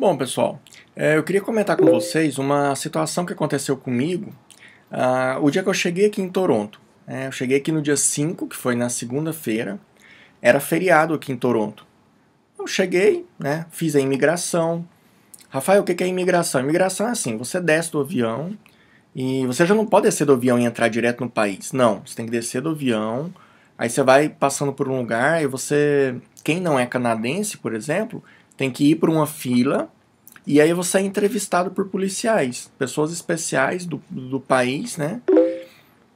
Bom, pessoal, é, eu queria comentar com vocês uma situação que aconteceu comigo uh, o dia que eu cheguei aqui em Toronto. É, eu cheguei aqui no dia 5, que foi na segunda-feira, era feriado aqui em Toronto. Eu cheguei, né, fiz a imigração. Rafael, o que é imigração? Imigração é assim, você desce do avião e você já não pode descer do avião e entrar direto no país. Não, você tem que descer do avião, aí você vai passando por um lugar e você... Quem não é canadense, por exemplo, tem que ir para uma fila e aí você é entrevistado por policiais, pessoas especiais do, do país, né?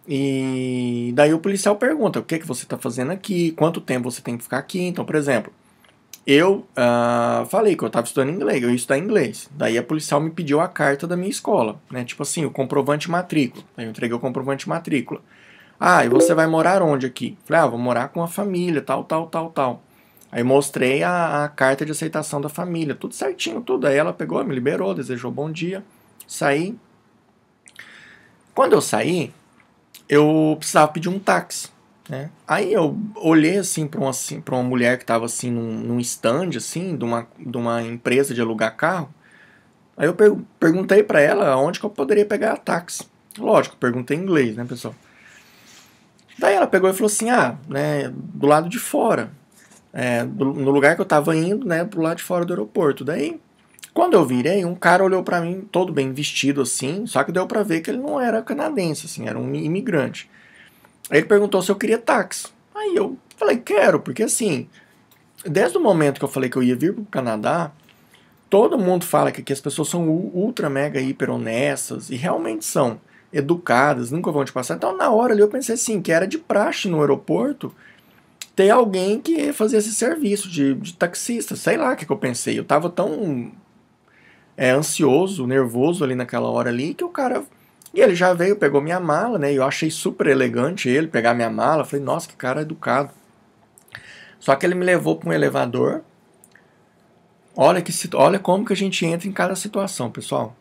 E daí o policial pergunta o que, é que você está fazendo aqui, quanto tempo você tem que ficar aqui. Então, por exemplo, eu uh, falei que eu estava estudando inglês, eu ia estudar inglês. Daí a policial me pediu a carta da minha escola, né? Tipo assim, o comprovante matrícula. Aí eu entreguei o comprovante matrícula. Ah, e você vai morar onde aqui? Falei, ah, vou morar com a família, tal, tal, tal, tal. Aí mostrei a, a, carta de aceitação da família, tudo certinho, tudo. Aí ela pegou, me liberou, desejou bom dia, saí. Quando eu saí, eu precisava pedir um táxi. Né? Aí eu olhei assim para uma, assim, uma mulher que estava assim num, num stand assim de uma, de uma empresa de alugar carro. Aí eu perguntei para ela onde que eu poderia pegar táxi. Lógico, perguntei em inglês, né, pessoal? Daí ela pegou e falou assim: "Ah, né, do lado de fora" é, no lugar que eu estava indo, né, pro lado de fora do aeroporto. Daí, quando eu virei, um cara olhou para mim todo bem vestido assim, só que deu para ver que ele não era canadense, assim, era um imigrante. Aí ele perguntou se eu queria táxi. Aí eu falei, quero, porque assim, desde o momento que eu falei que eu ia vir pro Canadá, todo mundo fala que aqui as pessoas são ultra, mega, hiper honestas, e realmente são educadas, nunca vão te passar. Então, na hora ali, eu pensei assim, que era de praxe no aeroporto ter alguém que fazia esse serviço de, de taxista. Sei lá o que, que eu pensei. Eu tava tão é, ansioso, nervoso ali naquela hora ali, que o cara. E ele já veio, pegou minha mala, né? E eu achei super elegante ele pegar minha mala. Falei, nossa, que cara educado. Só que ele me levou para um elevador. Olha, que, olha como que a gente entra em cada situação, pessoal.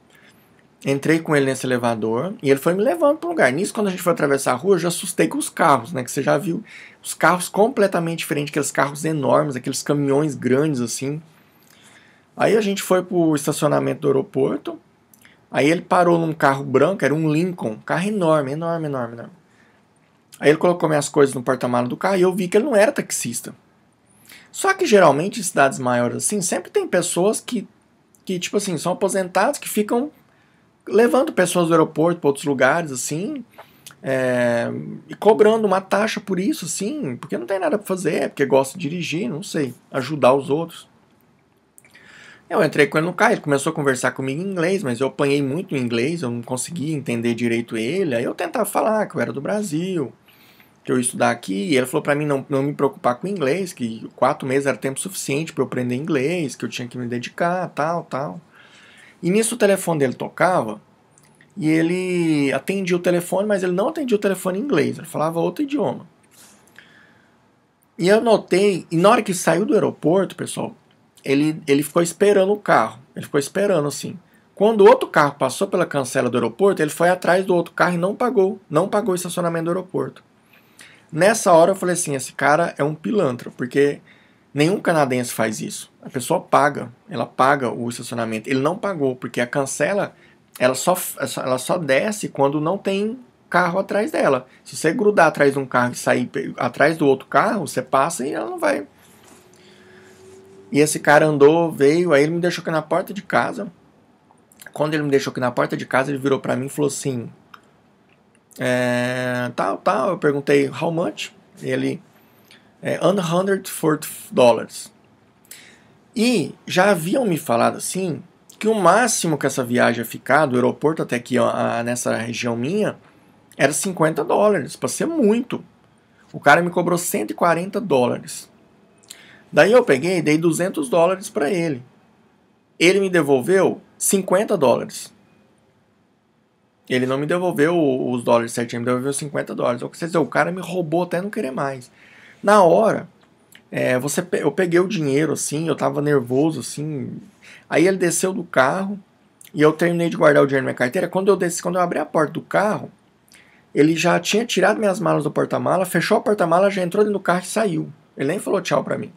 Entrei com ele nesse elevador e ele foi me levando para um lugar. Nisso, quando a gente foi atravessar a rua, eu já assustei com os carros, né? Que você já viu os carros completamente diferentes, aqueles carros enormes, aqueles caminhões grandes assim. Aí a gente foi para o estacionamento do aeroporto. Aí ele parou num carro branco, era um Lincoln, carro enorme, enorme, enorme, enorme. Aí ele colocou minhas coisas no porta-malas do carro e eu vi que ele não era taxista. Só que geralmente em cidades maiores assim, sempre tem pessoas que, que tipo assim, são aposentados que ficam levando pessoas do aeroporto para outros lugares, assim, é, e cobrando uma taxa por isso, assim, porque não tem nada para fazer, é porque gosta de dirigir, não sei, ajudar os outros. Eu entrei com ele no carro, ele começou a conversar comigo em inglês, mas eu apanhei muito em inglês, eu não conseguia entender direito ele. Aí eu tentava falar que eu era do Brasil, que eu ia estudar aqui, e ele falou para mim não, não me preocupar com inglês, que quatro meses era tempo suficiente para eu aprender inglês, que eu tinha que me dedicar, tal, tal. E nisso o telefone dele tocava e ele atendia o telefone, mas ele não atendia o telefone em inglês, ele falava outro idioma. E eu notei, e na hora que saiu do aeroporto, pessoal, ele, ele ficou esperando o carro. Ele ficou esperando assim. Quando outro carro passou pela cancela do aeroporto, ele foi atrás do outro carro e não pagou. Não pagou o estacionamento do aeroporto. Nessa hora eu falei assim: esse cara é um pilantra, porque Nenhum canadense faz isso. A pessoa paga, ela paga o estacionamento. Ele não pagou, porque a cancela ela só, ela só desce quando não tem carro atrás dela. Se você grudar atrás de um carro e sair atrás do outro carro, você passa e ela não vai. E esse cara andou, veio, aí ele me deixou aqui na porta de casa. Quando ele me deixou aqui na porta de casa, ele virou para mim e falou assim: é, tal, tal. Eu perguntei, how much? E ele, é, 140 dólares. E já haviam me falado assim que o máximo que essa viagem ia ficar do aeroporto até aqui a, a, nessa região minha era 50 dólares, para ser muito. O cara me cobrou 140 dólares. Daí eu peguei e dei 200 dólares para ele. Ele me devolveu 50 dólares. Ele não me devolveu os dólares certinho, me devolveu 50 dólares. Ou seja o cara me roubou até não querer mais. Na hora, é, você, eu peguei o dinheiro assim, eu tava nervoso assim. Aí ele desceu do carro e eu terminei de guardar o dinheiro na minha carteira. Quando eu desci, quando eu abri a porta do carro, ele já tinha tirado minhas malas do porta-mala, fechou o porta-mala, já entrou dentro do carro e saiu. Ele nem falou tchau para mim.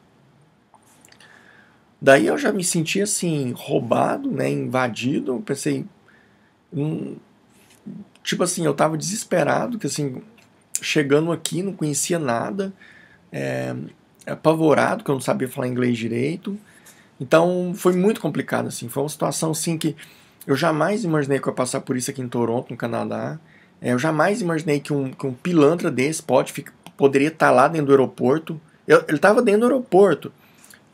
Daí eu já me senti assim, roubado, né, invadido. pensei. Hum, tipo assim, eu tava desesperado, que assim, chegando aqui, não conhecia nada é, apavorado, que eu não sabia falar inglês direito. Então foi muito complicado, assim. Foi uma situação assim que eu jamais imaginei que eu ia passar por isso aqui em Toronto, no Canadá. É, eu jamais imaginei que um, que um pilantra desse pode, fica, poderia estar tá lá dentro do aeroporto. Eu, ele estava dentro do aeroporto,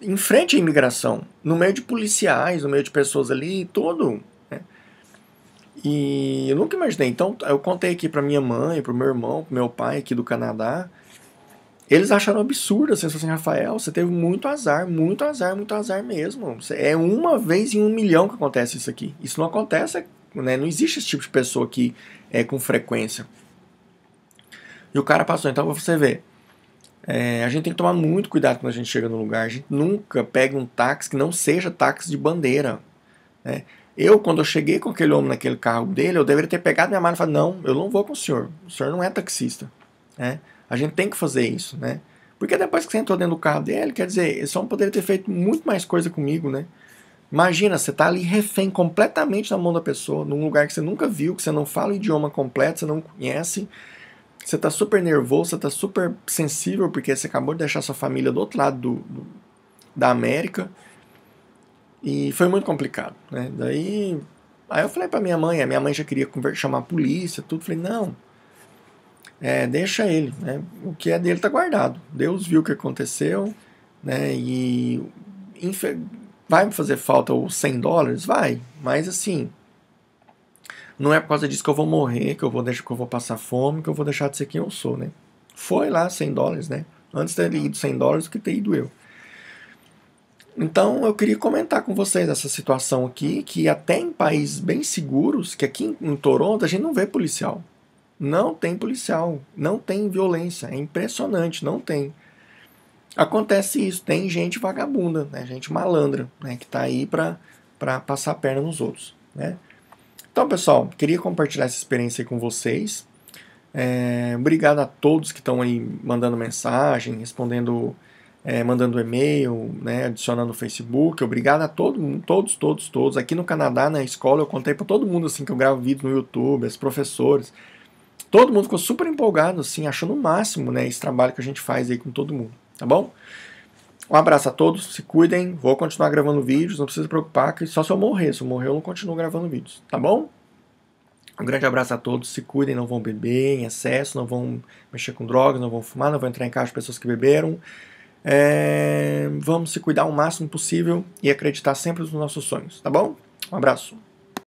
em frente à imigração, no meio de policiais, no meio de pessoas ali, todo Né? E eu nunca imaginei. Então eu contei aqui para minha mãe, para meu irmão, para meu pai aqui do Canadá. Eles acharam absurdo, a assim, sensação Rafael. Você teve muito azar, muito azar, muito azar mesmo. É uma vez em um milhão que acontece isso aqui. Isso não acontece, né? Não existe esse tipo de pessoa aqui é, com frequência. E o cara passou. Então você vê. É, a gente tem que tomar muito cuidado quando a gente chega no lugar. A gente nunca pega um táxi que não seja táxi de bandeira. Né? Eu, quando eu cheguei com aquele homem naquele carro dele, eu deveria ter pegado minha mala e falado: Não, eu não vou com o senhor. O senhor não é taxista. Né? A gente tem que fazer isso, né? Porque depois que você entrou dentro do carro dele, quer dizer, esse homem poderia ter feito muito mais coisa comigo, né? Imagina, você tá ali refém completamente na mão da pessoa, num lugar que você nunca viu, que você não fala o idioma completo, você não conhece. Você tá super nervoso, você tá super sensível, porque você acabou de deixar sua família do outro lado do, do, da América. E foi muito complicado, né? Daí, aí eu falei pra minha mãe, a minha mãe já queria chamar a polícia, tudo. Falei, não, é, deixa ele, né? o que é dele está guardado. Deus viu o que aconteceu, né? E vai me fazer falta os 100 dólares? Vai, mas assim, não é por causa disso que eu vou morrer, que eu vou deixar que eu vou passar fome, que eu vou deixar de ser quem eu sou, né? Foi lá 100 dólares, né? Antes ter ido 100 dólares do que ter ido eu. Então eu queria comentar com vocês essa situação aqui, que até em países bem seguros, que aqui em Toronto a gente não vê policial. Não tem policial, não tem violência. É impressionante, não tem. Acontece isso, tem gente vagabunda, né? gente malandra, né? que está aí para passar a perna nos outros. Né? Então, pessoal, queria compartilhar essa experiência com vocês. É, obrigado a todos que estão aí mandando mensagem, respondendo, é, mandando e-mail, né, adicionando no Facebook. Obrigado a todo mundo, todos, todos, todos. Aqui no Canadá, na escola, eu contei para todo mundo assim que eu gravo vídeo no YouTube, as professores. Todo mundo ficou super empolgado, assim, achando o máximo, né, esse trabalho que a gente faz aí com todo mundo, tá bom? Um abraço a todos, se cuidem, vou continuar gravando vídeos, não precisa se preocupar, que só se eu morrer, se eu morrer eu não continuo gravando vídeos, tá bom? Um grande abraço a todos, se cuidem, não vão beber em excesso, não vão mexer com drogas, não vão fumar, não vão entrar em casa de pessoas que beberam. É... Vamos se cuidar o máximo possível e acreditar sempre nos nossos sonhos, tá bom? Um abraço.